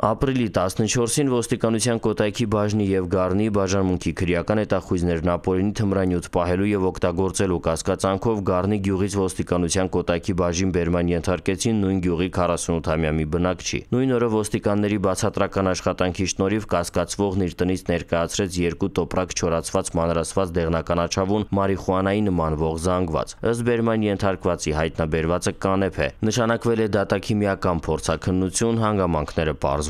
Ապրիլի 14-ին ոստիկանության Կոտայքի բաժնի եւ Գառնի բաժանմունքի քրեական հետախույզներն ապօրինի թմրանյութ պահելու եւ օգտագործելու կասկածանքով Գառնի գյուղից ոստիկանության Կոտայքի բաժին բերման ենթարկեցին նույն գյուղի 48-ամյա մի բնակչի։ Նույն օրը ոստիկանների բացատրական աշխատանքի շնորհիվ կասկածվողն իր տնից ներկայացրեց երկու տոպրակ չորացված մանրասված դեղնական աչավուն մարիխուանայի նմանվող զանգված։ Ըստ բերման ենթարկվածի հայտնաբերվածը կանեփ է։ Նշանակվել է դատաքիմիական փորձաքննություն, հանգամանքները պարզ